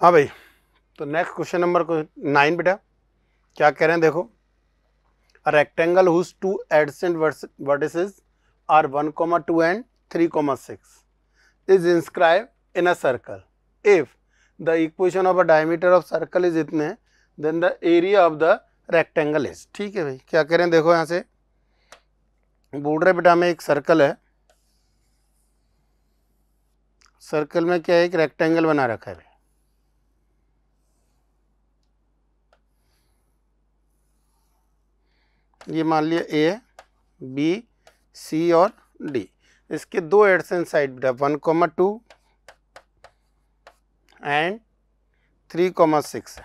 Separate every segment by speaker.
Speaker 1: हाँ भाई तो नेक्स्ट क्वेश्चन नंबर नाइन बेटा क्या कह रहे हैं देखो rectangle whose two adjacent vertices are one comma two and three comma six is inscribe in a circle if the equation of a diameter of circle is इतने then the area of the rectangle is ठीक है भाई क्या कह रहे हैं देखो यहाँ से बोल रहे बेटा में एक सर्कल है सर्कल में क्या है एक रेक्टेंगल बना रखा है भाई ये मान लिया ए बी सी और डी इसके दो एडसन साइड बेटा one comma two and three comma six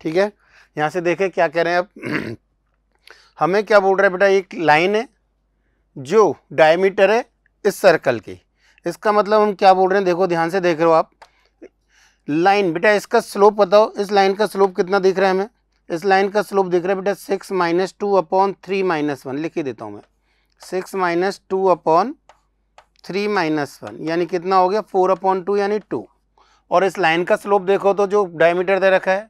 Speaker 1: ठीक है यहाँ से देखें क्या कह रहे हैं अब हमें क्या बोल रहा है बेटा एक लाइन है जो डायमीटर है इस सर्कल की इसका मतलब हम क्या बोल रहे हैं देखो ध्यान से देख रहे हो आप लाइन बेटा इसका स्लोप बताओ इस लाइन का स्लोप कितना दिख रहा है हमें इस लाइन का स्लोप दिख रहा है बेटा six minus two upon three minus one लिख ही देता हूँ मैं six minus two upon three minus one यानी कितना हो गया फोर अपॉन टू यानी टू और इस लाइन का स्लोप देखो तो जो डायमीटर दे रखा है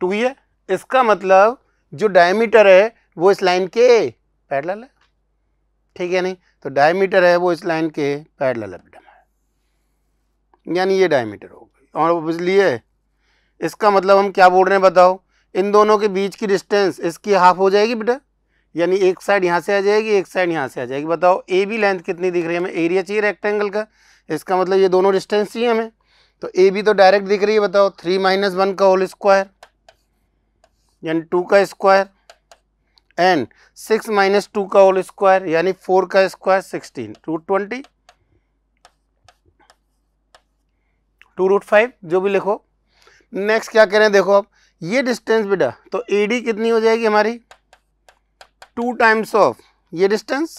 Speaker 1: टू ये इसका मतलब जो डायमीटर है वो इस लाइन के पैडल है ठीक है नहीं तो डायमीटर है वो इस लाइन के पैडल है बेटा यानी ये डायमीटर हो गई और ऑब्वियसली है इसका मतलब हम क्या बोल रहे हैं बताओ इन दोनों के बीच की डिस्टेंस इसकी हाफ हो जाएगी बेटा यानी एक साइड यहाँ से आ जाएगी एक साइड यहाँ से आ जाएगी बताओ ए बी लेंथ कितनी दिख रही है हमें एरिया चाहिए रेक्टेंगल का इसका मतलब ये दोनों डिस्टेंस चाहिए हमें तो ए बी तो डायरेक्ट दिख रही है बताओ थ्री माइनस वन का होल स्क्वायर यानी टू का square and six minus two का होल स्क्वायर यानी फोर का square sixteen two twenty two root five जो भी लिखो नेक्स्ट क्या करें देखो अब ये डिस्टेंस बेटा तो ए डी कितनी हो जाएगी हमारी टू टाइम्स ऑफ ये डिस्टेंस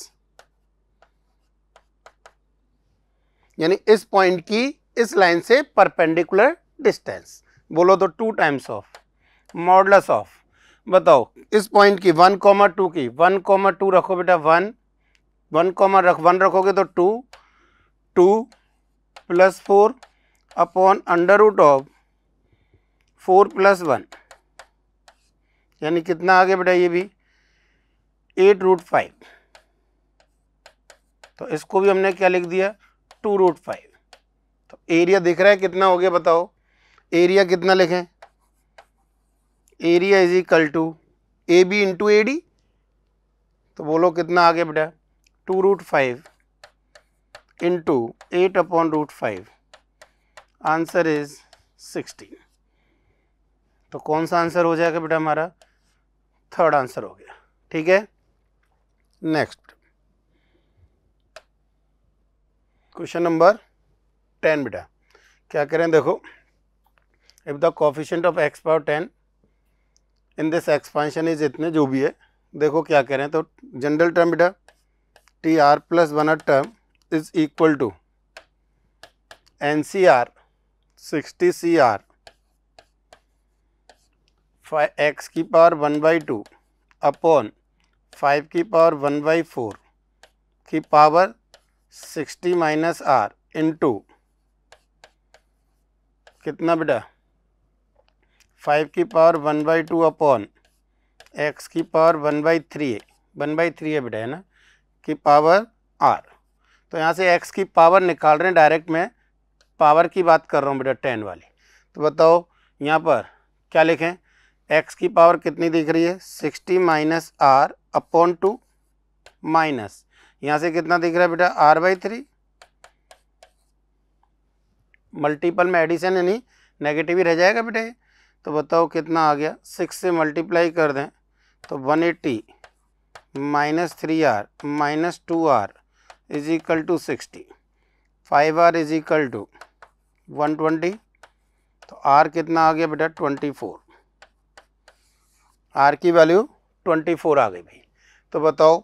Speaker 1: यानी इस पॉइंट की इस लाइन से परपेंडिकुलर डिस्टेंस बोलो तो two times of modulus of बताओ इस पॉइंट की वन कॉमा टू की वन कॉमा टू रखो बेटा वन वन कॉमा रख वन रखोगे तो two two plus four upon under root of four plus one यानी कितना आगे बढ़ा ये भी एट रूट फाइव तो इसको भी हमने क्या लिख दिया टू रूट फाइव तो एरिया दिख रहा है कितना हो गया बताओ एरिया कितना लिखें area is equal to A B into A D तो बोलो कितना आगे बढ़ा two root five into eight upon root five answer is sixteen तो कौन सा आंसर हो जाएगा बेटा हमारा थर्ड आंसर हो गया ठीक है नेक्स्ट क्वेश्चन नंबर टेन बेटा क्या करें देखो if the coefficient of x power ten in this expansion is इतने जो भी है देखो क्या करें तो जनरल टर्म बेटा T R plus one R term is equal to N C R sixty C R x की power one by two upon five की पावर वन बाई फोर की power sixty minus R into कितना बेटा five की power one by two upon x की power one by three one by three है बेटा है ना की पावर आर तो यहाँ से एक्स की पावर निकाल रहे हैं डायरेक्ट में पावर की बात कर रहा हूँ बेटा टेन वाली तो बताओ यहाँ पर क्या लिखें एक्स की पावर कितनी दिख रही है sixty minus R upon two minus यहाँ से कितना दिख रहा है बेटा आर बाई थ्री मल्टीपल में एडिशन है नहीं नेगेटिव ही रह जाएगा बेटा ये तो बताओ कितना आ गया सिक्स से मल्टीप्लाई कर दें तो one eighty minus three R minus two R is equal to sixty five R is equal to one twenty तो आर कितना आ गया बेटा ट्वेंटी फोर आर की वैल्यू ट्वेंटी फोर आ गई भाई तो बताओ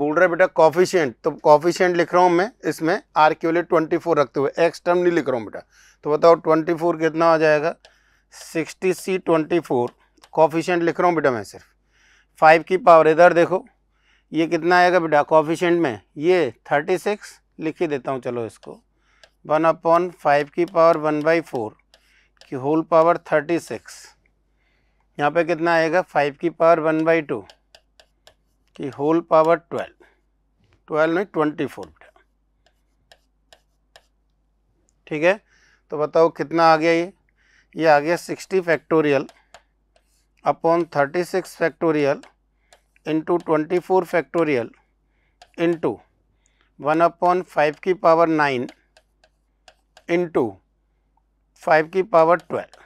Speaker 1: बोल रहे बेटा कॉफिशियंट तो कॉफिशियंट लिख रहा हूँ मैं इसमें आर की वैल्यू ट्वेंटी फोर रखते हुए एक्स टर्म नहीं लिख रहा हूँ बेटा तो बताओ ट्वेंटी फोर कितना आ जाएगा sixty C twenty four coefficient लिख रहा हूँ बेटा मैं सिर्फ फाइव की पावर इधर देखो ये कितना आएगा बेटा कॉफिशियंट में ये थर्टी सिक्स लिख ही देता हूँ चलो इसको वन अपॉन फाइव की पावर वन बाई फोर की होल पावर थर्टी सिक्स यहाँ पे कितना आएगा फाइव की पावर वन बाई टू की होल पावर ट्वेल्व ट्वेल्व में ट्वेंटी फोर ठीक है तो बताओ कितना आ गया ये ये आ गया sixty factorial upon thirty six factorial into twenty four factorial into one upon five की पावर नाइन इंटू फाइव की पावर ट्वेल्व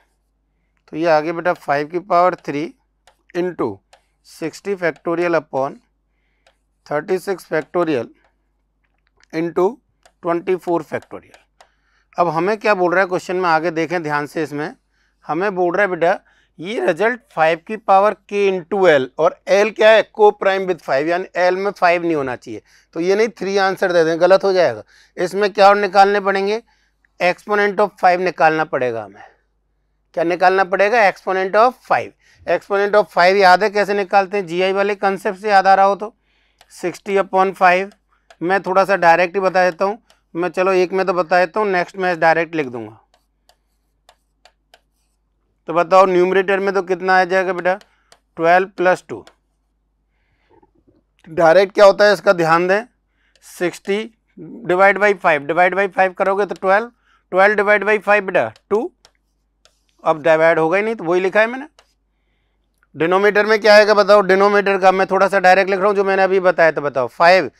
Speaker 1: तो ये आगे बेटा फाइव की power three into sixty factorial upon thirty six factorial into twenty four factorial अब हमें क्या बोल रहा है क्वेश्चन में आगे देखें ध्यान से इसमें हमें बोल रहा है बेटा ये रिजल्ट फाइव की पावर के इंटू एल और एल क्या है को प्राइम विद फाइव यानी एल में फाइव नहीं होना चाहिए तो ये नहीं थ्री आंसर दे दें गलत हो जाएगा इसमें क्या और निकालने पड़ेंगे एक्सपोनेंट ऑफ फाइव निकालना पड़ेगा हमें क्या निकालना पड़ेगा exponent of five exponent of five याद है कैसे निकालते हैं जी वाले कंसेप्ट से याद आ रहा हो तो सिक्सटी अपॉन फाइव मैं थोड़ा सा डायरेक्ट ही बता देता हूँ मैं चलो एक में तो बता देता हूँ नेक्स्ट मैं डायरेक्ट लिख दूंगा तो बताओ न्यूमरेटर में तो कितना आ जाएगा बेटा ट्वेल्व प्लस टू डायरेक्ट क्या होता है इसका ध्यान दें sixty divide by five divide by five करोगे तो twelve twelve divide by five बेटा टू अब डिवाइड होगा ही नहीं तो वही लिखा है मैंने डिनोमीटर में क्या आएगा बताओ डिनोमीटर का मैं थोड़ा सा डायरेक्ट लिख रहा हूँ जो मैंने अभी बताया तो बताओ फाइव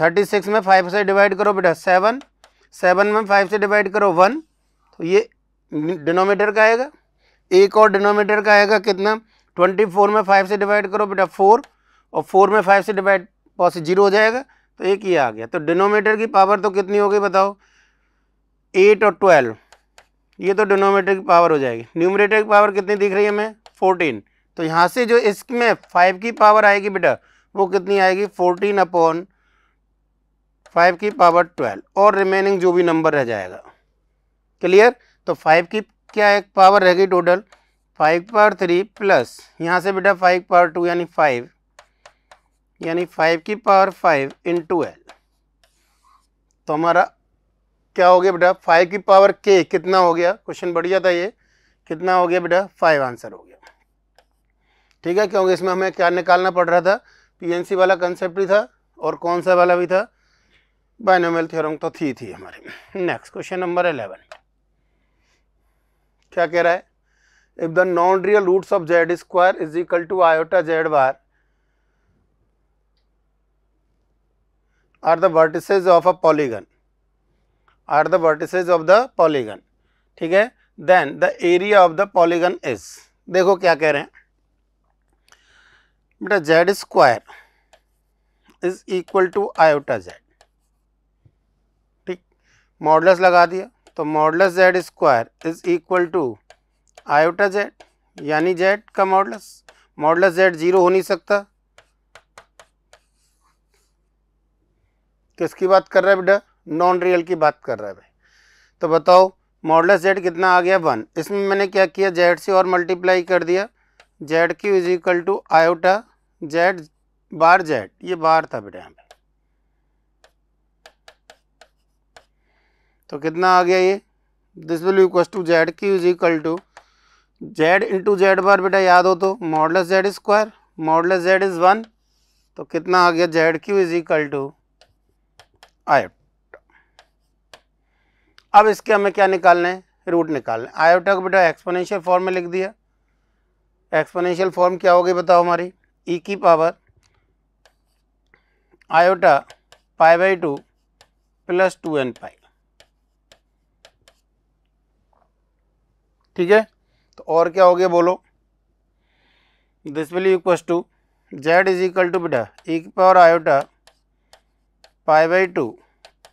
Speaker 1: थर्टी सिक्स में फाइव से डिवाइड करो बेटा सेवन सेवन में फाइव से डिवाइड करो वन तो ये डिनोमीटर का आएगा एक और डिनोमीटर का आएगा कितना ट्वेंटी फोर में फाइव से डिवाइड करो बेटा फोर और फोर में फाइव से डिवाइड पॉसि जीरो हो जाएगा तो एक ही आ गया तो डिनोमीटर की पावर तो कितनी हो गई बताओ एट और ट्वेल्व ये तो डिनोमीटर की पावर हो जाएगी न्यूमरेटर की पावर कितनी दिख रही है हमें फोर्टीन तो यहाँ से जो इसमें फाइव की पावर आएगी बेटा वो कितनी आएगी फोर्टीन अपॉन फाइव की पावर ट्वेल्व और रिमेनिंग जो भी नंबर रह जाएगा क्लियर तो फाइव की क्या है पावर रह गई total five power three plus यहाँ से बेटा फाइव पावर टू यानी फाइव यानी फाइव की power five into L तो हमारा क्या हो गया बेटा फाइव की पावर के कितना हो गया क्वेश्चन बढ़िया था ये कितना हो गया बेटा फाइव आंसर हो गया ठीक है क्योंकि इसमें हमें क्या निकालना पड़ रहा था पीएनसी वाला कंसेप्ट भी था और कौन सा वाला भी था बायनोमल थ्योरम तो थी थी हमारे नेक्स्ट क्वेश्चन नंबर एलेवन क्या कह रहा है if the non real roots of Z square is equal to iota Z bar are the vertices of a polygon are the vertices of the polygon ठीक है then the area of the polygon is देखो क्या कह रहे हैं बेटा Z square is equal to iota Z ठीक modulus लगा दिया तो modulus Z square is equal to iota Z यानी जेड का मॉडलस मॉडलस जेड जीरो हो नहीं सकता किसकी बात कर रहा है बेटा नॉन रियल की बात कर रहा है भाई तो बताओ मॉडलस जेड कितना आ गया वन इसमें मैंने क्या किया जेड से और मल्टीप्लाई कर दिया Z cube is equal to iota Z bar Z ये बार था बेटा यहाँ पे तो कितना आ गया ये this will equal to Z cube is equal to Z into Z bar बेटा याद हो तो modulus Z square modulus Z is one तो कितना आ गया Z cube is equal to iota अब इसके हमें क्या निकालना है रूट निकालना है आयोटा को बेटा एक्सपोनेंशियल फॉर्म में लिख दिया एक्सपोनेंशियल फॉर्म क्या होगी बताओ हमारी ई e की power iota pi by two plus two N pi ठीक है तो और क्या हो गया बोलो this will equals to Z is equal to बेटा एक power iota pi by two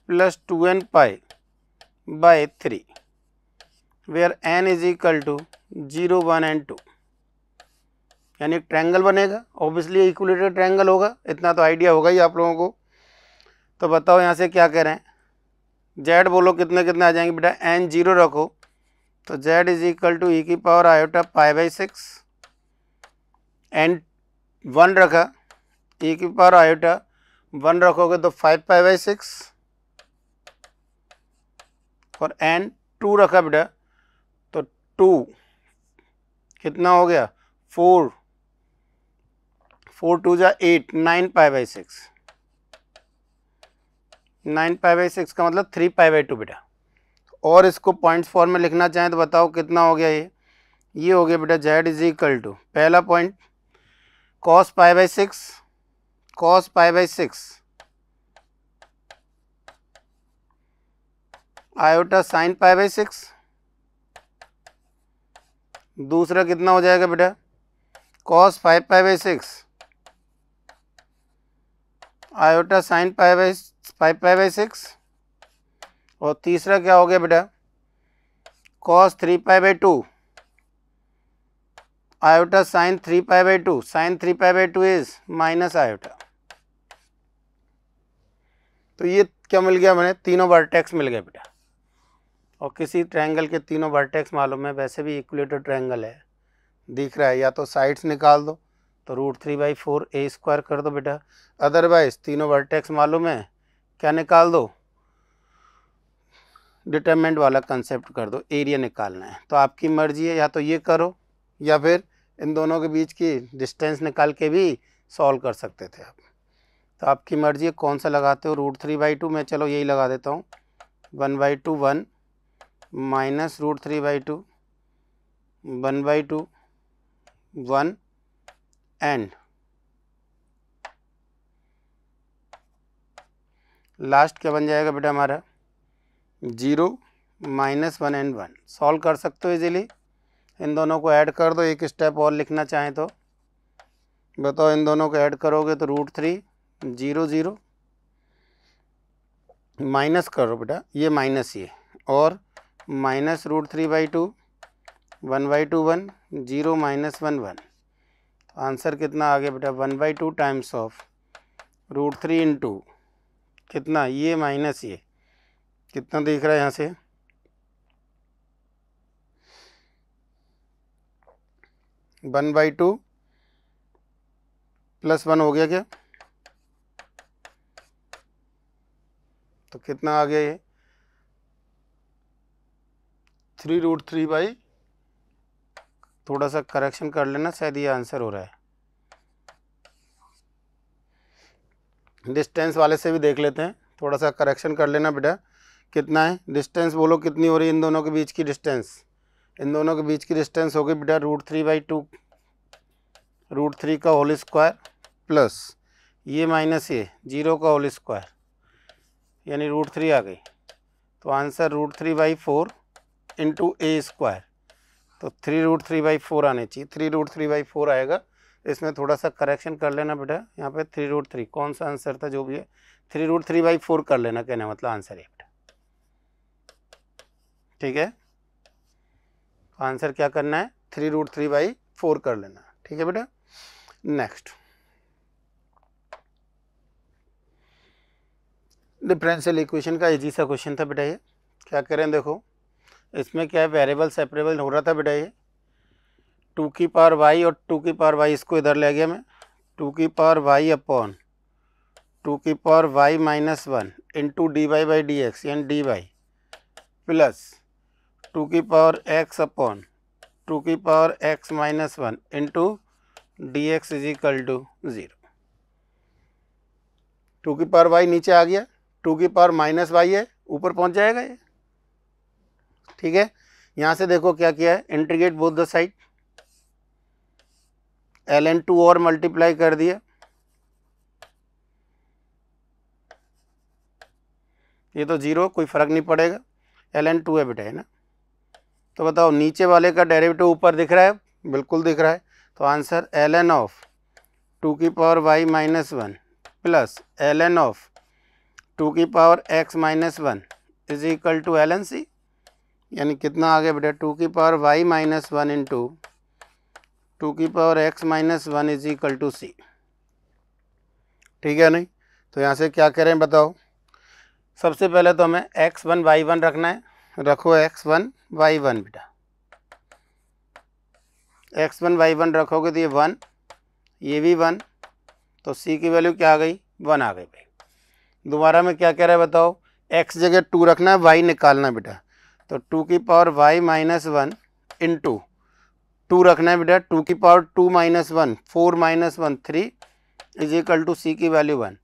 Speaker 1: plus two N pi by three where N is equal to zero one and two यानी एक ट्रैंगल बनेगा ऑब्वियसली इक्वलेटेड ट्रैंगल होगा इतना तो idea होगा ही आप लोगों को तो बताओ यहाँ से क्या कह रहे हैं जेड बोलो कितने कितने आ जाएंगे बेटा एन जीरो रखो तो z is equal to E की power iota pi by six and one रखा ई e की पावर आयोटा वन रखोगे तो फाइव पाई बाई सिक्स और एन टू रखा बेटा तो टू कितना हो गया फोर फोर टू जा eight nine pi by six nine pi by six का मतलब थ्री पाई बाई टू बेटा और इसको पॉइंट्स फॉर्म में लिखना चाहें तो बताओ कितना हो गया ये ये हो गया बेटा जेड इज इक्वल टू पहला point cos pi by six cos pi by six iota sine pi by six दूसरा कितना हो जाएगा बेटा cos five pi by six iota sine pi by five pi by six और तीसरा क्या हो गया बेटा cos three pi by two iota sine three pi by two sine three pi by two is minus iota तो ये क्या मिल गया मैंने तीनों वर्टेक्स मिल गया बेटा और किसी ट्रायंगल के तीनों वर्टेक्स मालूम है वैसे भी इक्वलेटर ट्रायंगल है दिख रहा है या तो साइड्स निकाल दो तो root three by four A square कर दो बेटा अदरवाइज तीनों वर्टेक्स मालूम है क्या निकाल दो डिटरमेंट वाला कंसेप्ट कर दो एरिया निकालना है तो आपकी मर्जी है या तो ये करो या फिर इन दोनों के बीच की डिस्टेंस निकाल के भी सॉल्व कर सकते थे आप तो आपकी मर्जी है कौन सा लगाते हो रूट थ्री बाई टू मैं चलो यही लगा देता हूँ one by two one minus root three by two one by two one and last क्या बन जाएगा बेटा हमारा zero minus one and one solve कर सकते हो इजीली इन दोनों को ऐड कर दो एक स्टेप और लिखना चाहें तो बताओ इन दोनों को ऐड करोगे तो root three zero zero minus करो बेटा ये माइनस ये और minus root three by two one by two one zero minus one one तो आंसर कितना आ गया बेटा one by two times of root three into कितना ये माइनस ये कितना दिख रहा है यहाँ से one by two plus one हो गया क्या तो कितना आ गया ये थ्री रूट थ्री बाई थोड़ा सा करेक्शन कर लेना शायद ये आंसर हो रहा है डिस्टेंस वाले से भी देख लेते हैं थोड़ा सा करेक्शन कर लेना बेटा कितना है डिस्टेंस बोलो कितनी हो रही है इन दोनों के बीच की डिस्टेंस इन दोनों के बीच की डिस्टेंस होगी बेटा root three by two root three का होल स्क्वायर प्लस ये माइनस ये जीरो का होल स्क्वायर यानी रूट थ्री आ गई तो answer root three by four into A square तो three root three by four आने चाहिए three root three by four आएगा इसमें थोड़ा सा करेक्शन कर लेना बेटा यहाँ पे थ्री रूट थ्री कौन सा आंसर था जो भी है three root three by four कर लेना कहने मतलब आंसर है ठीक है आंसर क्या करना है three root three by four कर लेना ठीक है बेटा नेक्स्ट डिफरेंशियल इक्वेशन का इजी सा क्वेश्चन था बेटा ये क्या करें देखो इसमें क्या है वेरिएबल सेपरेबल हो रहा था बेटा ये टू की पावर वाई और टू की पावर वाई इसको इधर ले गया मैं टू की पावर वाई अपॉन टू की power Y minus one into D Y by D X यानी डी वाई प्लस टू की पावर एक्स अपॉन टू की power X minus one into D X is equal to zero two की power Y नीचे आ गया to की power minus Y है ऊपर पहुंच जाएगा ये ठीक है यहाँ से देखो क्या किया है integrate both the side L N two और मल्टीप्लाई कर दिया ये तो ज़ीरो कोई फ़र्क नहीं पड़ेगा एल एन टू है बेटा है ना तो बताओ नीचे वाले का डेरिवेटिव ऊपर दिख रहा है बिल्कुल दिख रहा है तो answer L N of two की power Y minus one plus L N of two की power X minus one is equal to L N C यानी कितना आ गया बेटा टू की power Y minus one into two की power X minus one is equal to C ठीक है नहीं तो यहाँ से क्या करें बताओ सबसे पहले तो हमें एक्स वन वाई वन रखना है रखो एक्स वन वाई वन बेटा एक्स वन वाई वन रखोगे तो ये वन ये भी वन तो सी की वैल्यू क्या आ गई वन आ गई भाई दोबारा में क्या कह रहा है बताओ एक्स जगह टू रखना है वाई निकालना है बेटा तो टू की power Y minus one into two रखना है बेटा टू की power two minus one four minus one three is equal to C की वैल्यू वन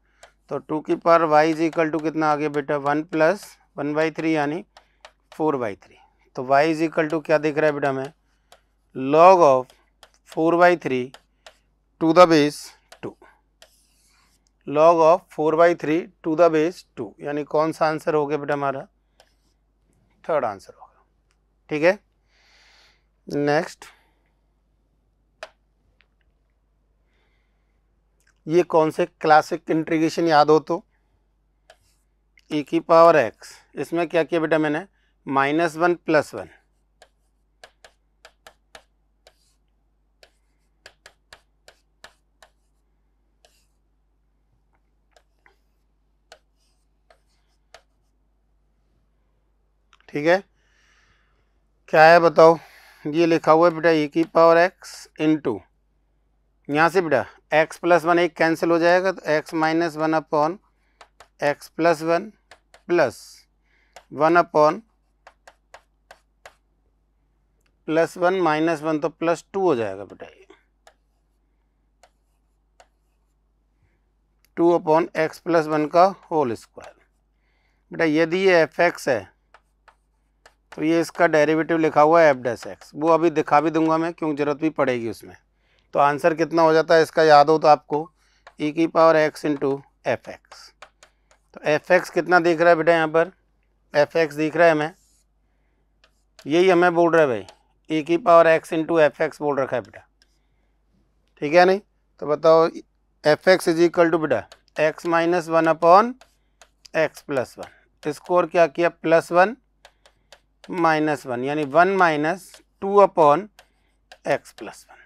Speaker 1: तो टू की power Y is equal to कितना आ गया बेटा one plus one by three यानी फोर बाई थ्री तो y इज इक्वल टू क्या दिख रहा है बेटा हमें log of four by three to the base two log of four by three to the base two यानी कौन सा आंसर हो गया बेटा हमारा थर्ड आंसर होगा ठीक है नेक्स्ट ये कौन से क्लासिक इंट्रीगेशन याद हो तो ई e की पावर एक्स इसमें क्या किया बेटा मैंने माइनस वन प्लस वन ठीक है क्या है बताओ ये लिखा हुआ है बेटा ए e की पावर एक्स इन टू यहाँ से बेटा एक्स प्लस वन एक कैंसिल हो जाएगा तो x minus one upon x plus one plus one upon plus one minus one तो प्लस टू हो जाएगा बेटा ये two upon x plus one का होल स्क्वायर बेटा यदि ये एफ एक्स है तो ये इसका डेरिवेटिव लिखा हुआ है एफ डैस एक्स वो अभी दिखा भी दूंगा मैं क्योंकि ज़रूरत भी पड़ेगी उसमें तो आंसर कितना हो जाता है इसका याद हो तो आपको ई e की power x into f x तो एफ एक्स कितना दिख रहा है बेटा यहाँ पर एफ एक्स दिख रहा है हमें यही हमें बोल रहा है भाई ए e की power x into f x बोल रखा है बेटा ठीक है नहीं तो बताओ f x is equal to बेटा x minus one upon x plus one score क्या किया प्लस वन माइनस वन यानी one minus two upon x plus one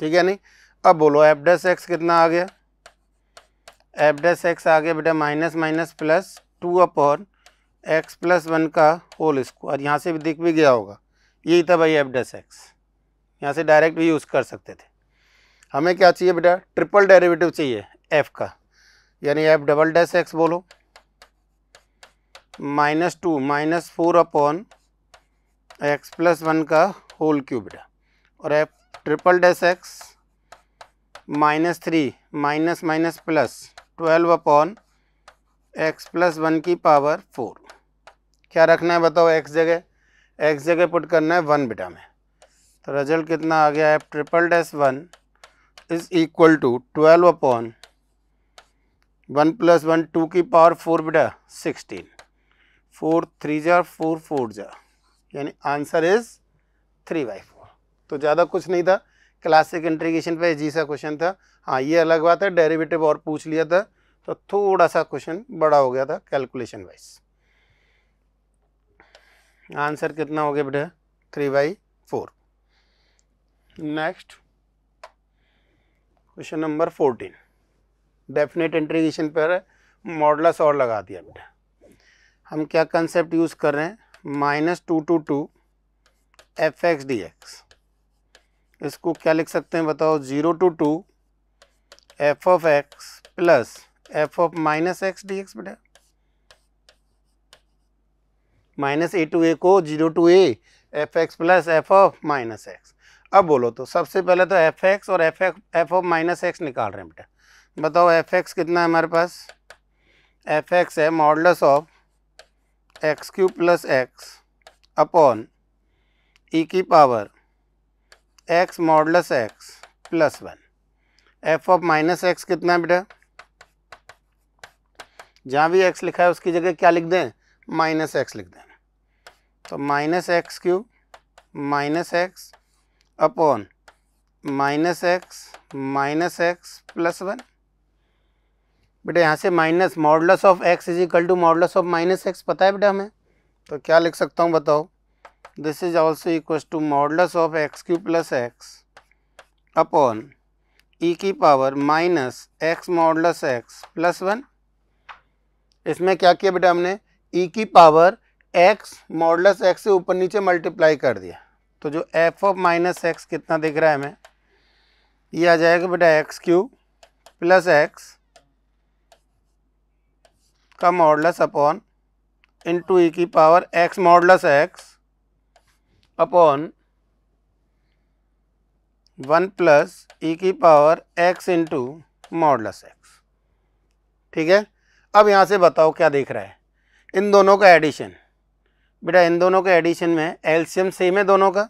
Speaker 1: ठीक है नहीं अब बोलो एफ डस एक्स कितना आ गया एफ डस एक्स आ गया बेटा minus minus plus two upon x plus one का होल स्क्वायर यहाँ से भी दिख भी गया होगा यही था भाई एफ डस एक्स यहाँ से डायरेक्ट भी यूज़ कर सकते थे हमें क्या चाहिए बेटा ट्रिपल डेरिवेटिव चाहिए एफ का यानी एफ डबल डैस एक्स बोलो minus two minus four upon x plus one का होल क्यूब बेटा और f triple dash x minus three minus minus plus twelve upon x plus one की power four क्या रखना है बताओ एक्स जगह एक्स जगह पुट करना है वन बिटा में तो रिजल्ट कितना आ गया है triple dash one is equal to twelve upon one plus one two की पावर फोर बिटा सिक्सटीन फोर थ्री जा फोर फोर जा यानी answer is three by four तो ज़्यादा कुछ नहीं था क्लासिक इंट्रीगेशन पे जी सा क्वेश्चन था हाँ ये अलग बात है डेरिवेटिव और पूछ लिया था तो थोड़ा सा क्वेश्चन बड़ा हो गया था कैलकुलेशन वाइज आंसर कितना हो गया बेटा three by four next question number fourteen definite integration पर मॉडलस और लगा दिया बेटा हम क्या कंसेप्ट यूज़ कर रहे हैं minus two to two f x d x इसको क्या लिख सकते हैं बताओ zero to two f of x plus f of minus x d x बेटा माइनस ए टू ए को zero to a f x plus f of minus x अब बोलो तो सबसे पहले तो एफ एक्स और f x f of minus x निकाल रहे हैं बेटा बताओ एफ एक्स कितना है हमारे पास एफ एक्स है modulus of x cube plus x upon e की power x modulus x plus one f of minus x कितना है बेटा जहाँ भी एक्स लिखा है उसकी जगह क्या लिख दें माइनस एक्स लिख देना तो minus x cube minus x upon minus x minus x plus one बेटा यहाँ से minus modulus of x is equal to modulus of minus x पता है बेटा हमें तो क्या लिख सकता हूँ बताओ this is also equal to modulus of x cube plus x upon e की power minus x modulus x plus one इसमें क्या किया बेटा हमने ई e की पावर एक्स मॉडलस एक्स से ऊपर नीचे मल्टीप्लाई कर दिया तो जो एफ ऑफ माइनस एक्स कितना दिख रहा है हमें ये आ जाएगा बेटा एक्स क्यूब प्लस एक्स का मॉडलस अपॉन इंटू ई की power x modulus x upon one plus e की power x into modulus x ठीक है अब यहाँ से बताओ क्या देख रहा है इन दोनों का एडिशन बेटा इन दोनों के एडिशन में एल्शियम सेम है दोनों का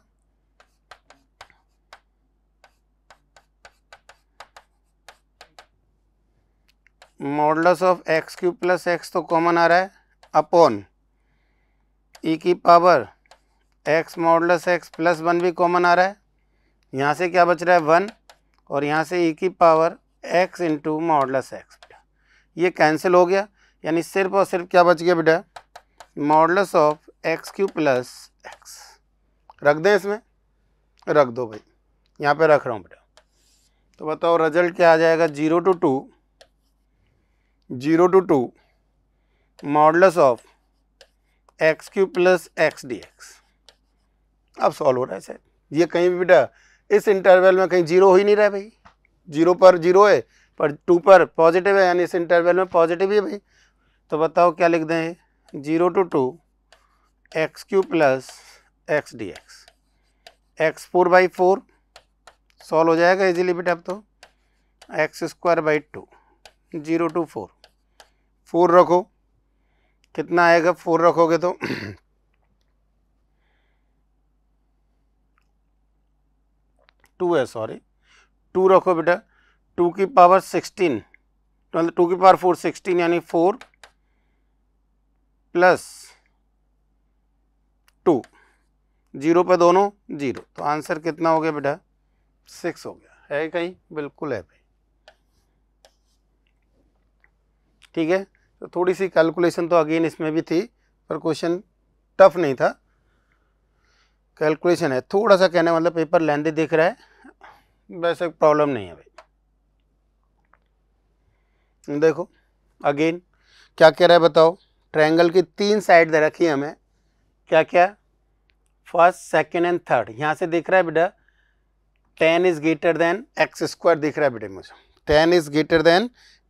Speaker 1: modulus of x cube plus x तो कॉमन आ रहा है अपॉन ई e की power x modulus x plus one भी कॉमन आ रहा है यहाँ से क्या बच रहा है वन और यहाँ से ई e की power x into modulus x ये कैंसिल हो गया यानी सिर्फ और सिर्फ क्या बच गया बेटा modulus of x cube plus x रख दें इसमें रख दो भाई यहाँ पे रख रहा हूँ बेटा तो बताओ रिजल्ट क्या आ जाएगा zero to two zero to two modulus of x cube plus x d x अब सॉल्व हो रहा है सर ये कहीं भी बेटा इस इंटरवल में कहीं जीरो हो ही नहीं रहा भाई जीरो पर जीरो है पर टू पर पॉजिटिव है यानी इस इंटरवल में पॉजिटिव ही है भाई तो बताओ क्या लिख दें zero to two x cube plus x d x x four by four solve हो जाएगा इजीली बेटा अब तो x square by two zero to four four रखो कितना आएगा फोर रखोगे तो टू है सॉरी टू रखो बेटा टू की पावर सिक्सटीन मतलब टू की पावर फोर सिक्सटीन यानी फोर प्लस टू जीरो पे दोनों जीरो तो आंसर कितना हो गया बेटा सिक्स हो गया है कहीं बिल्कुल है भाई ठीक है तो थोड़ी सी कैलकुलेशन तो अगेन इसमें भी थी पर क्वेश्चन टफ नहीं था कैलकुलेशन है थोड़ा सा कहने मतलब पेपर लेंदे दिख रहा है वैसे प्रॉब्लम नहीं है भाई देखो अगेन क्या कह रहा है बताओ ट्रायंगल की तीन साइड दे रखी है हमें क्या क्या फर्स्ट सेकेंड एंड थर्ड यहाँ से दिख रहा है बेटा ten is greater than x square दिख रहा है बेटे मुझे ten is greater than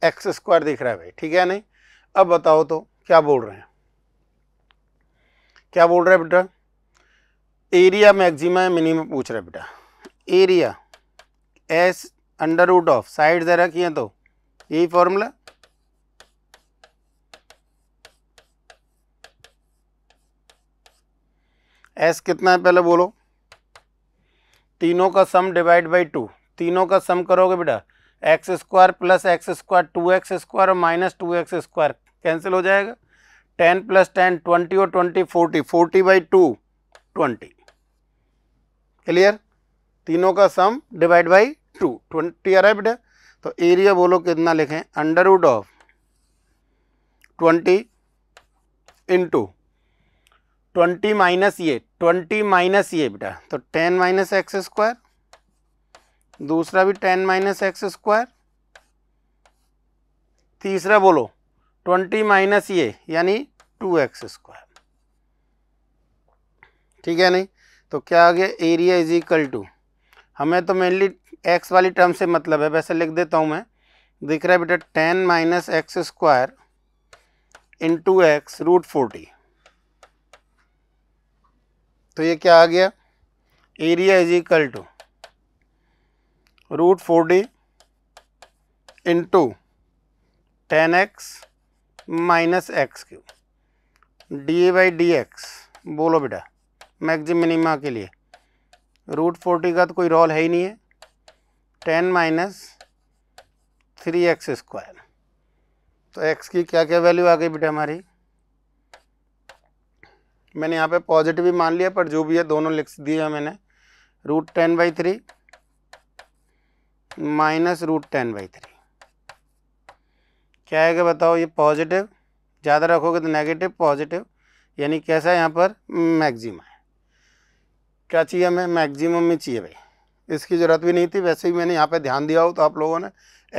Speaker 1: x square दिख रहा है भाई ठीक है नहीं अब बताओ तो क्या बोल रहे हैं क्या बोल रहा है बेटा एरिया मैक्सिमा है मिनिमम पूछ रहा है बेटा area as under root of side दे रखी है तो यही फॉर्मूला एस कितना है पहले बोलो तीनों का सम डिवाइड बाई टू तीनों का सम करोगे बेटा x square plus x square two x square और minus two x square cancel हो जाएगा टेन प्लस टेन ट्वेंटी और twenty forty forty by two twenty clear तीनों का sum divide by two twenty आ रहा है बेटा तो एरिया बोलो कितना लिखें under root of twenty into twenty minus ये ट्वेंटी माइनस ये बेटा तो टेन माइनस एक्स स्क्वायर दूसरा भी टेन माइनस एक्स स्क्वायर तीसरा बोलो ट्वेंटी माइनस ये यानी टू एक्स स्क्वायर ठीक है नहीं तो क्या हो गया एरिया इज इक्वल टू हमें तो मेनली एक्स वाली टर्म से मतलब है वैसे लिख देता हूँ मैं दिख रहा है बेटा ten minus x square into x root forty तो ये क्या आ गया area is equal to root four d into ten x minus x cube d a by D x बोलो बेटा मैगजिम मिनिमा के लिए रूट फोर्टी का तो कोई रोल है ही नहीं है ten minus three x square तो एक्स की क्या क्या वैल्यू आ गई बेटा हमारी मैंने यहाँ पे पॉजिटिव भी मान लिया पर जो भी है दोनों लिख दिया मैंने root ten by three minus root ten by three क्या है कि बताओ ये पॉजिटिव ज़्यादा रखोगे तो नेगेटिव पॉजिटिव यानी कैसा है यहाँ पर मैगजिम है क्या चाहिए हमें मैक्सिमम में चाहिए भाई इसकी ज़रूरत भी नहीं थी वैसे भी मैंने यहाँ पर ध्यान दिया हो तो आप लोगों ने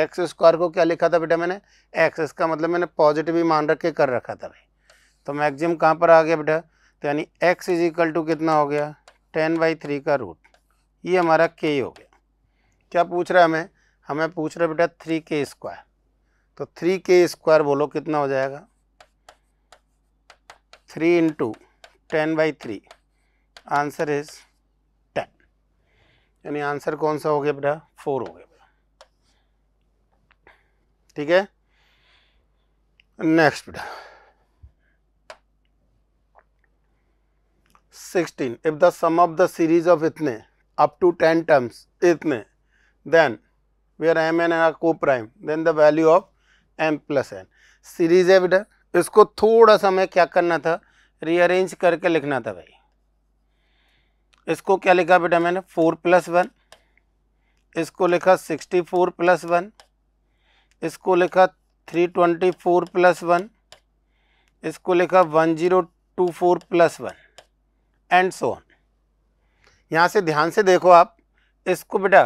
Speaker 1: एक्स स्क्वायर को क्या लिखा था बेटा मैंने एक्स इसका मतलब मैंने पॉजिटिव ही मान रख के कर रखा था भाई तो मैक्सिमम कहाँ पर आ गया बेटा तो यानी x इज इक्वल टू कितना हो गया टेन बाई थ्री का रूट ये हमारा के हो गया क्या पूछ रहा है हमें हमें पूछ रहा बेटा थ्री के स्क्वायर तो थ्री के स्क्वायर बोलो कितना हो जाएगा three into ten by three answer is ten यानी आंसर कौन सा हो गया बेटा फोर हो गया ठीक है नेक्स्ट बेटा sixteen if the sum of the series of इतने अप टू टेन टर्म्स इतने then where are m and n are coprime then the value of m plus n series है बेटा इसको थोड़ा सा मैं क्या करना था रीअरेंज करके लिखना था भाई इसको क्या लिखा बेटा मैंने फोर प्लस वन इसको लिखा सिक्सटी फोर प्लस वन इसको लिखा three twenty four plus one इसको लिखा one zero to four plus one and so on यहाँ से ध्यान से देखो आप इसको बेटा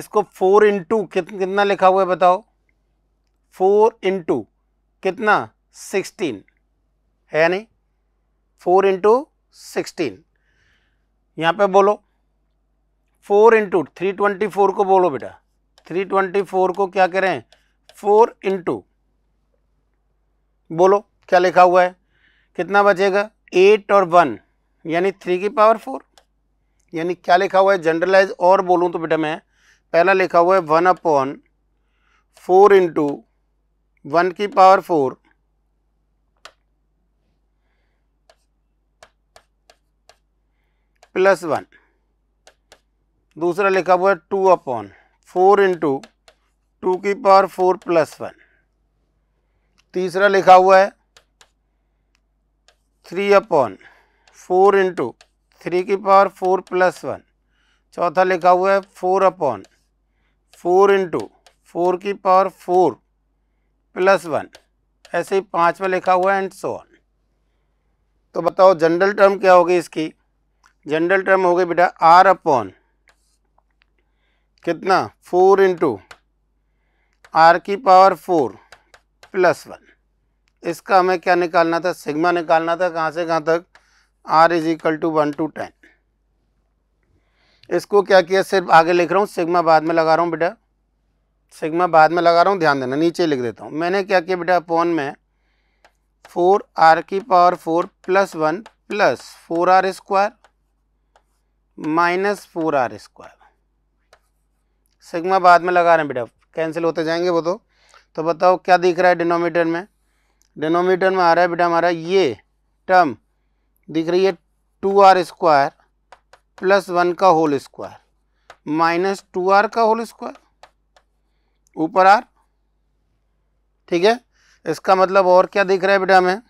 Speaker 1: इसको फोर इंटू कितना लिखा हुआ है बताओ फोर इंटू कितना सिक्सटीन है या नहीं फोर इंटू सिक्सटीन यहाँ पे बोलो four into three twenty four को बोलो बेटा थ्री ट्वेंटी फोर को क्या करें फोर इंटू बोलो क्या लिखा हुआ है कितना बचेगा एट और वन यानी थ्री की पावर फोर यानी क्या लिखा हुआ है जनरलाइज और बोलूँ तो बेटा मैं पहला लिखा हुआ है one upon four into one की पावर फोर प्लस वन दूसरा लिखा हुआ है two upon four into two की पावर फोर प्लस वन तीसरा लिखा हुआ है three upon four into three की पावर फोर प्लस वन चौथा लिखा हुआ है four upon four into four की पावर फोर प्लस वन ऐसे ही पाँच में लिखा हुआ है एंड सो ऑन तो बताओ जनरल टर्म क्या होगी इसकी जनरल टर्म हो गई बेटा आर अपॉन कितना फोर इंटू आर की पावर फोर प्लस वन इसका हमें क्या निकालना था सिग्मा निकालना था कहाँ से कहाँ तक r is equal to one to ten इसको क्या किया सिर्फ आगे लिख रहा हूँ सिग्मा बाद में लगा रहा हूँ बेटा सिग्मा बाद में लगा रहा हूँ ध्यान देना नीचे लिख देता हूँ मैंने क्या किया बेटा अपॉन में फोर आर की power four plus one plus four r square minus four r square sigma बाद में लगा रहे हैं बेटा कैंसिल होते जाएंगे वो तो तो बताओ क्या दिख रहा है डिनोमीटर में डिनोमीटर में आ रहा है बेटा हमारा ये टर्म दिख रही है two r square plus one का whole square minus two r का होल स्क्वायर ऊपर आर ठीक है इसका मतलब और क्या दिख रहा है बेटा हमें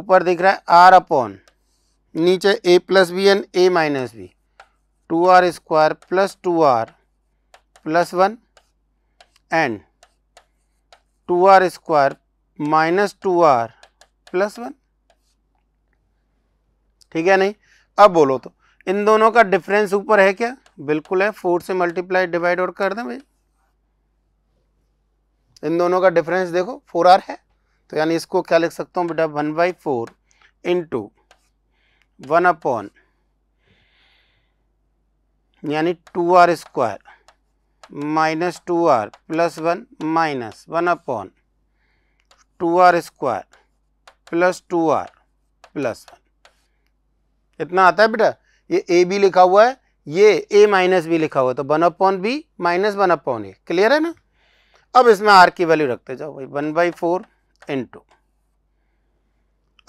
Speaker 1: ऊपर दिख रहा है आर अपॉन नीचे a plus b and a minus b two r square plus two r plus one and two r square minus two r plus one ठीक है नहीं अब बोलो तो इन दोनों का डिफरेंस ऊपर है क्या बिल्कुल है फोर से मल्टीप्लाई डिवाइड और कर दें भाई इन दोनों का डिफरेंस देखो फोर आर है तो यानी इसको क्या लिख सकता हूँ बेटा one by four into one upon यानी two r square minus two r plus one minus one upon two r square plus two r plus one कितना आता है बेटा ये ए बी लिखा हुआ है ये ए माइनस बी लिखा हुआ है तो one upon b minus one upon a clear है ना अब इसमें आर की वैल्यू रखते जाओ भाई वन बाई फोर इंटू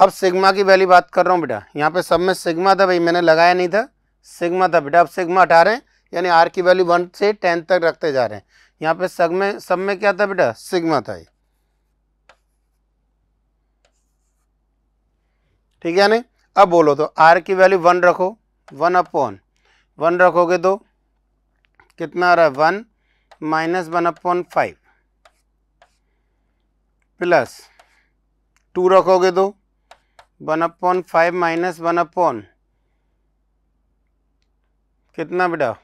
Speaker 1: अब सिग्मा की वैल्यू बात कर रहा हूँ बेटा यहाँ पे सब में सिग्मा था भाई मैंने लगाया नहीं था सिग्मा था बेटा अब सिग्मा हटा रहे हैं यानी आर की वैल्यू वन से टेन तक रखते जा रहे हैं यहाँ पे सब में सब में क्या था बेटा सिग्मा था ये ठीक है नहीं अब बोलो तो आर की वैल्यू वन रखो वन अपॉन वन रखोगे तो कितना आ रहा है one minus one upon five plus two रखोगे तो one upon five minus one upon कितना बेटा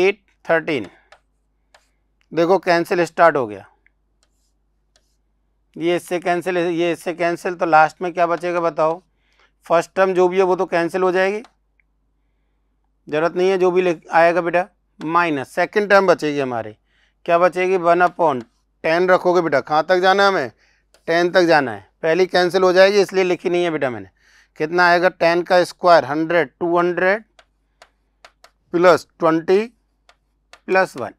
Speaker 1: एट थर्टीन देखो कैंसिल स्टार्ट हो गया ये इससे कैंसिल ये इससे कैंसिल तो लास्ट में क्या बचेगा बताओ फर्स्ट टर्म जो भी है वो तो कैंसिल हो जाएगी ज़रूरत नहीं है जो भी आएगा बेटा माइनस सेकेंड टर्म बचेगी हमारी क्या बचेगी वन अपॉन टेन रखोगे बेटा कहाँ तक जाना है हमें टेन तक जाना है पहली कैंसिल हो जाएगी इसलिए लिखी नहीं है बेटा मैंने कितना आएगा टेन का square hundred two hundred plus twenty plus one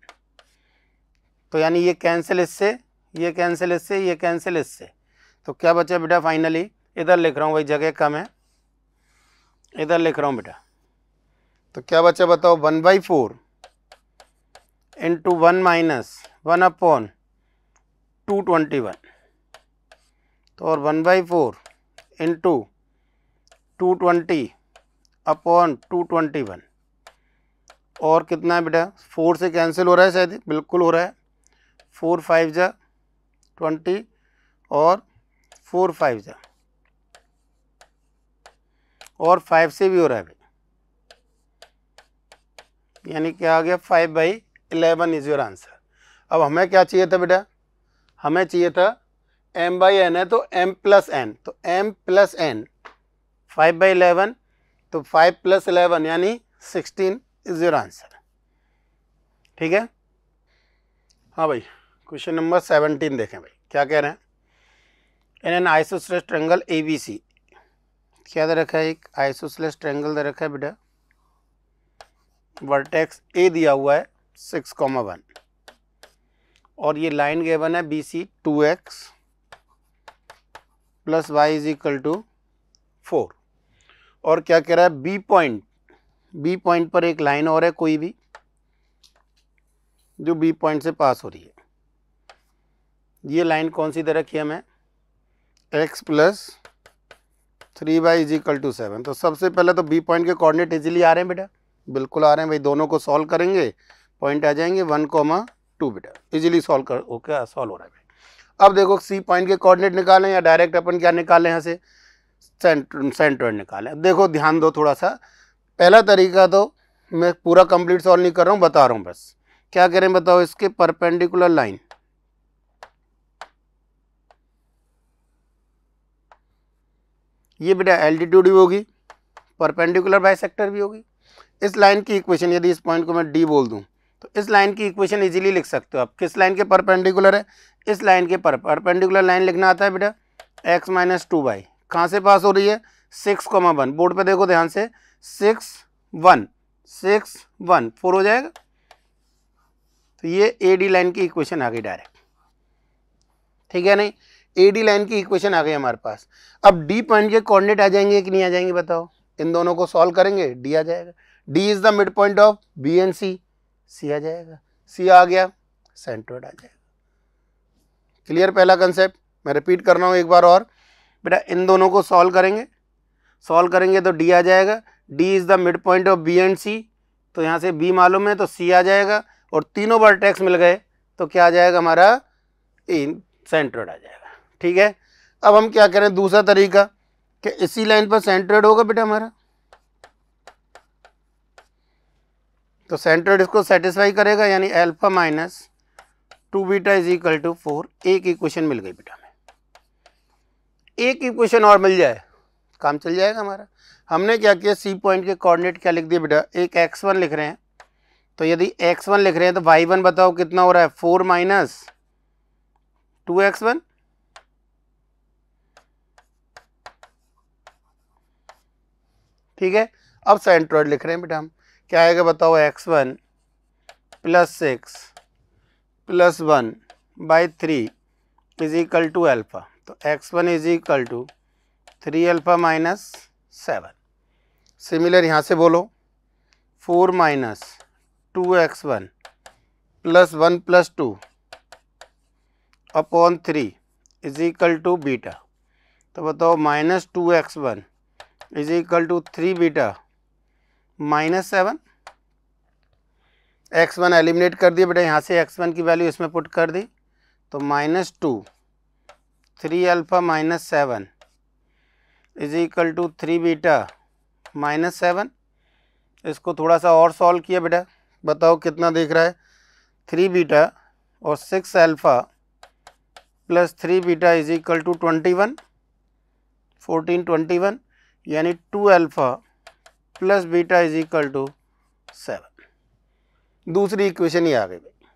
Speaker 1: तो यानी ये कैंसिल इससे ये कैंसिल इससे ये कैंसिल इससे तो क्या बचा बेटा फाइनली इधर लिख रहा हूँ भाई जगह कम है इधर लिख रहा हूँ बेटा तो क्या बच्चा बताओ one by four into one minus one upon two twenty one तो और one by four into two twenty upon two twenty one और कितना है बेटा फोर से कैंसिल हो रहा है शायद बिल्कुल हो रहा है फोर फाइव जा ट्वेंटी और फोर फाइव जा और फाइव से भी हो रहा है भाई यानी क्या आ गया five by eleven is your answer अब हमें क्या चाहिए था बेटा हमें चाहिए था एम बाई एन है तो एम प्लस एन तो m plus n five by eleven तो फाइव प्लस इलेवन यानी सिक्सटीन इज योर आंसर ठीक है हाँ भाई क्वेश्चन नंबर सेवनटीन देखें भाई क्या कह रहे हैं n n isosceles triangle A B C क्या दे रखा है एक आइसोसलेस ट्रेंगल दे रखा है बेटा वर्टेक्स ए दिया हुआ है सिक्स कॉमा वन और ये लाइन गेवन है B C two x plus y is equal to four और क्या कह रहा है बी पॉइंट बी पॉइंट पर एक लाइन और है कोई भी जो बी पॉइंट से पास हो रही है ये लाइन कौन सी दे रखी है हमें x plus three y is equal to seven तो सबसे पहले तो बी पॉइंट के कोऑर्डिनेट इजीली आ रहे हैं बेटा बिल्कुल आ रहे हैं भाई दोनों को सॉल्व करेंगे पॉइंट आ जाएंगे वन कोमा टू बेटा इजिली सॉल्व कर ओके सॉल्व हो रहा है भाई अब देखो सी पॉइंट के कोऑर्डिनेट निकालें या डायरेक्ट अपन क्या निकालें यहाँ से सेंट्रोइड निकालें देखो ध्यान दो थोड़ा सा पहला तरीका तो मैं पूरा कंप्लीट सॉल्व नहीं कर रहा हूँ बता रहा हूँ बस क्या करें बताओ इसके परपेंडिकुलर लाइन ये बेटा एल्टीट्यूड भी होगी परपेंडिकुलर बाई भी होगी इस लाइन की इक्वेशन यदि इस पॉइंट को मैं डी बोल दूँ तो इस लाइन की इक्वेशन इजीली लिख सकते हो आप किस लाइन के परपेंडिकुलर है इस लाइन के पर परपेंडिकुलर लाइन लिखना आता है बेटा एक्स माइनस टू बाई कहाँ से पास हो रही है सिक्स कोमा वन बोर्ड पर देखो ध्यान से six one six one four हो जाएगा तो ये ए डी लाइन की इक्वेशन आ गई डायरेक्ट ठीक है नहीं ए डी लाइन की इक्वेशन आ गई हमारे पास अब डी पॉइंट के कोऑर्डिनेट आ जाएंगे कि नहीं आ जाएंगे बताओ इन दोनों को सॉल्व करेंगे डी आ जाएगा D is the mid point of B and C C आ जाएगा सी आ गया सेंट्रोड आ जाएगा क्लियर पहला कंसेप्ट मैं रिपीट कर रहा हूँ एक बार और बेटा इन दोनों को सॉल्व करेंगे सॉल्व करेंगे तो डी आ जाएगा D is the mid point of B and C तो यहाँ से बी मालूम है तो सी आ जाएगा और तीनों बार टैक्स मिल गए तो क्या आ जाएगा हमारा सेंट्रोड आ जाएगा ठीक है अब हम क्या करें दूसरा तरीका कि इसी लाइन पर सेंटर्ड होगा बेटा हमारा तो सेंटर्ड इसको सेटिस्फाई करेगा यानी alpha minus two beta is equal to four एक इक्वेशन मिल गई बेटा हमें एक इक्वेशन और मिल जाए काम चल जाएगा हमारा हमने क्या किया सी पॉइंट के कोऑर्डिनेट क्या लिख दिए बेटा एक एक्स वन लिख रहे हैं तो यदि एक्स वन लिख रहे हैं तो वाई वन बताओ कितना हो रहा है four minus two x one ठीक है अब सेंट्रोइड लिख रहे हैं बेटा हम क्या आएगा बताओ x one plus six plus one by three is equal to alpha तो x one is equal to three alpha minus seven similar यहाँ से बोलो four minus two x one plus one plus two upon three is equal to beta तो बताओ minus two x one is equal to three beta minus seven x one eliminate कर दिए बेटा यहाँ से एक्स वन की value इसमें put कर दी तो minus two three alpha minus seven is equal to three beta minus seven इसको थोड़ा सा और सॉल्व किया बेटा बताओ कितना देख रहा है थ्री बीटा और six alpha plus three beta is equal to twenty one fourteen twenty one यानी two alpha plus beta is equal to seven दूसरी इक्वेशन ही आ गई भाई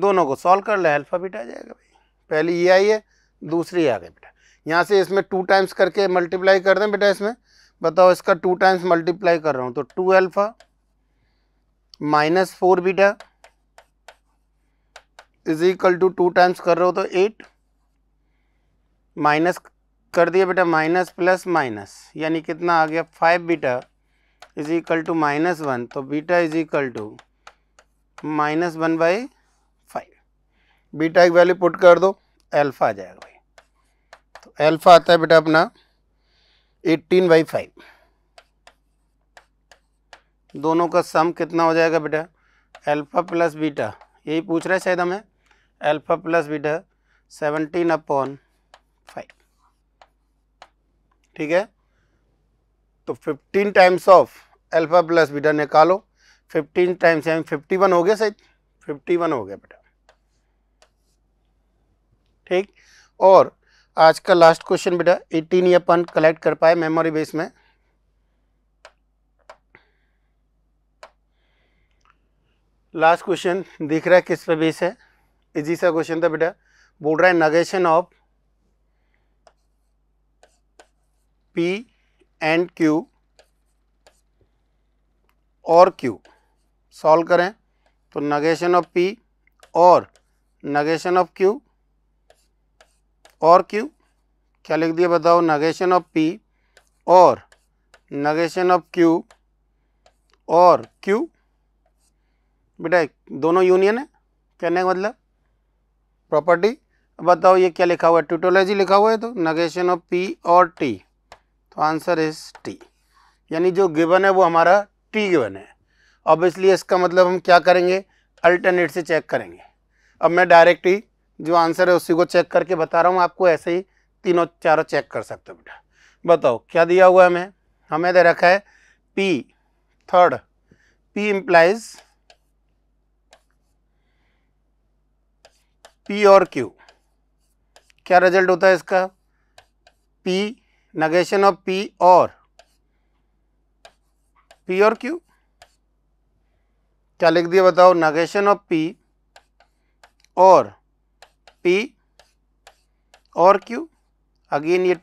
Speaker 1: दोनों को सॉल्व कर ले अल्फ़ा बीटा आ जाएगा भाई पहली ये आई है दूसरी आ गई बेटा यहाँ से इसमें टू टाइम्स करके मल्टीप्लाई कर दें बेटा इसमें बताओ इसका टू टाइम्स मल्टीप्लाई कर रहा हूँ तो two alpha minus four beta is equal to two times कर रहे हो तो एट माइनस कर दिया बेटा माइनस प्लस माइनस यानी कितना आ गया five beta is equal to minus one तो beta is equal to minus one by five beta की वैल्यू पुट कर दो एल्फा आ जाएगा भाई तो एल्फा आता है बेटा अपना एट्टीन बाई फाइव दोनों का सम कितना हो जाएगा बेटा एल्फा प्लस बीटा यही पूछ रहा है शायद हमें alpha plus beta seventeen upon five ठीक है तो 15 times of alpha plus beta निकालो 15 टाइम्स यानी 51 हो गया सही 51 हो गया बेटा ठीक और आज का लास्ट क्वेश्चन बेटा 18 ये अपन कलेक्ट कर पाए मेमोरी बेस में लास्ट क्वेश्चन दिख रहा है किस पे बेस है इजी सा क्वेश्चन था बेटा बोल रहा है negation of P and Q और Q सॉल्व करें तो नगेशन ऑफ P और नगेशन ऑफ Q और Q क्या लिख दिया बताओ नगेशन ऑफ P और नगेशन ऑफ Q और Q बेटा दोनों यूनियन है कहने का मतलब प्रॉपर्टी बताओ ये क्या लिखा हुआ है ट्यूटोलॉजी लिखा हुआ है तो नगेशन ऑफ पी और टी तो आंसर इज टी यानी जो गिवन है वो हमारा टी गिवन है ऑब्वियसली इसका मतलब हम क्या करेंगे अल्टरनेट से चेक करेंगे अब मैं डायरेक्ट ही जो आंसर है उसी को चेक करके बता रहा हूँ आपको ऐसे ही तीनों चारों चेक कर सकते हो बेटा बताओ क्या दिया हुआ हमें हमें दे रखा है P third P implies P और क्यू क्या रिजल्ट होता है इसका पी नगेशन ऑफ पी और पी और क्यू क्या लिख दिया बताओ नगेशन ऑफ पी और पी और क्यू अगेन ये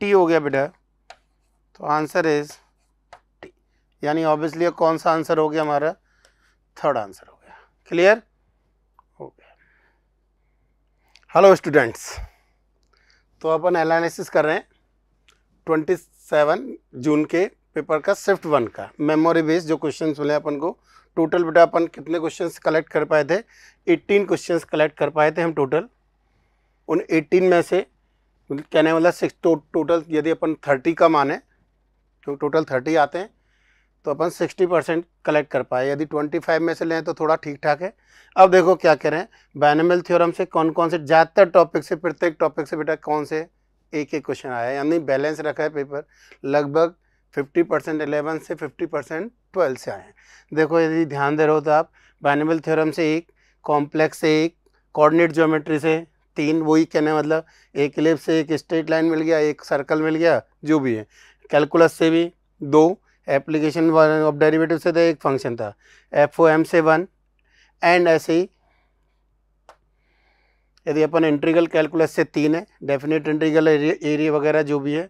Speaker 1: टी हो गया बेटा तो आंसर इज टी यानी ऑब्वियसली कौन सा आंसर हो गया हमारा थर्ड आंसर हो गया क्लियर हो गया हेलो स्टूडेंट्स तो अपन एनालिसिस कर रहे हैं 27 जून के पेपर का शिफ्ट वन का मेमोरी बेस्ड जो क्वेश्चन मिले अपन को टोटल बेटा अपन कितने क्वेश्चन कलेक्ट कर पाए थे 18 क्वेश्चन कलेक्ट कर पाए थे हम टोटल उन 18 में से कहने वाला सिक्स तो, टोटल यदि अपन 30 का माने तो टोटल 30 आते हैं तो अपन 60 परसेंट कलेक्ट कर पाए यदि 25 में से लें तो थोड़ा ठीक ठाक है अब देखो क्या कह रहे हैं बैनमल थ्योरम से कौन कौन से ज़्यादातर टॉपिक से प्रत्येक टॉपिक से बेटा कौन से एक एक क्वेश्चन आया है यानी बैलेंस रखा है पेपर लगभग 50 परसेंट एलेवन से 50 परसेंट ट्वेल्थ से आए हैं देखो यदि ध्यान दे रहे हो तो आप बाइनेबल थ्योरम से एक कॉम्प्लेक्स से एक कोऑर्डिनेट ज्योमेट्री से तीन वही कहने मतलब एक लिप से एक स्ट्रेट लाइन मिल गया एक सर्कल मिल गया जो भी है कैलकुलस से भी दो एप्लीकेशन ऑफ डेरिवेटिव से तो था एक फंक्शन था एफ ओ एम से वन एंड ऐसे ही यदि अपन इंट्रीगल कैलकुलस से तीन है डेफिनेट इंट्रीगल एरिया वगैरह जो भी है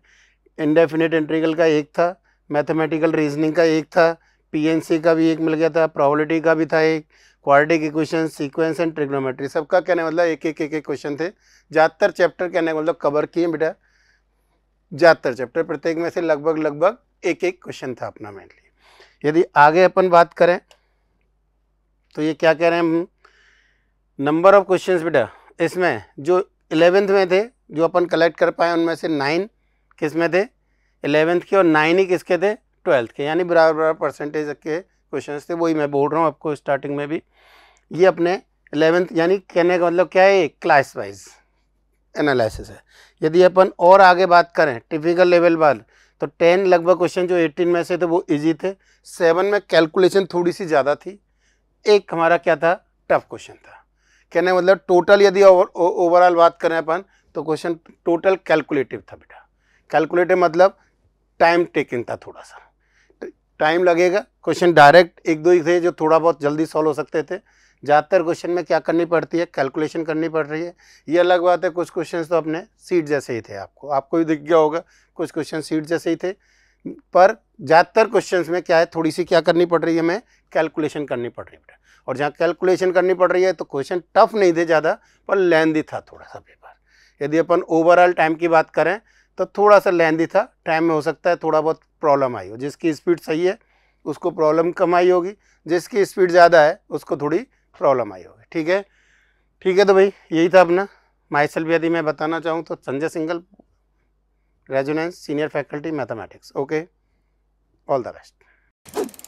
Speaker 1: इनडेफिनेट इंट्रीगल का एक था मैथमेटिकल रीजनिंग का एक था पीएनसी का भी एक मिल गया था प्रॉबलिटी का भी था एक के इक्वेशन सीक्वेंस एंड ट्रिग्नोमेट्री सबका कहने मतलब एक एक एक एक क्वेश्चन थे ज़्यादातर चैप्टर कहने का मतलब कवर किए बेटा ज़्यादातर चैप्टर प्रत्येक में से लगभग लगभग एक एक क्वेश्चन था अपना मेनली यदि आगे अपन बात करें तो ये क्या कह रहे हैं नंबर ऑफ क्वेश्चंस बेटा इसमें जो इलेवेंथ में थे जो अपन कलेक्ट कर पाए उनमें से नाइन किस में थे इलेवेंथ के और नाइन ही किसके थे ट्वेल्थ के यानी बराबर बराबर परसेंटेज के क्वेश्चन थे वही मैं बोल रहा हूँ आपको स्टार्टिंग में भी ये अपने एलेवेंथ यानी कहने का मतलब क्या है क्लास वाइज एनालिसिस है यदि अपन और आगे बात करें टिपिकल लेवल बाद तो टेन लगभग क्वेश्चन जो एटीन में से थे वो इजी थे सेवन में कैलकुलेशन थोड़ी सी ज़्यादा थी एक हमारा क्या था टफ क्वेश्चन था कहने मतलब टोटल यदि ओवरऑल बात करें अपन तो क्वेश्चन टोटल कैलकुलेटिव था बेटा कैलकुलेटिव मतलब टाइम टेकिंग था थोड़ा सा टाइम तो लगेगा क्वेश्चन डायरेक्ट एक दो ही थे जो थोड़ा बहुत जल्दी सॉल्व हो सकते थे ज़्यादातर क्वेश्चन में क्या करनी पड़ती है कैलकुलेशन करनी पड़ रही है ये अलग बात है कुछ क्वेश्चन तो अपने सीट जैसे ही थे आपको आपको भी दिख गया होगा कुछ क्वेश्चन सीट जैसे ही थे पर ज़्यादातर क्वेश्चन में क्या है थोड़ी सी क्या करनी पड़ रही है हमें कैलकुलेशन करनी पड़ रही है बेटा और जहाँ कैलकुलेशन करनी पड़ रही है तो क्वेश्चन टफ नहीं थे ज़्यादा पर लेंदी था थोड़ा सा पेपर यदि अपन ओवरऑल टाइम की बात करें तो थोड़ा सा लेंदी था टाइम में हो सकता है थोड़ा बहुत प्रॉब्लम आई हो जिसकी स्पीड सही है उसको प्रॉब्लम कम आई होगी जिसकी स्पीड ज़्यादा है उसको थोड़ी प्रॉब्लम आई होगी ठीक है ठीक है तो भाई यही था अपना माइसल भी यदि मैं बताना चाहूँ तो Sanjay Singhal Resonance senior faculty mathematics okay all the best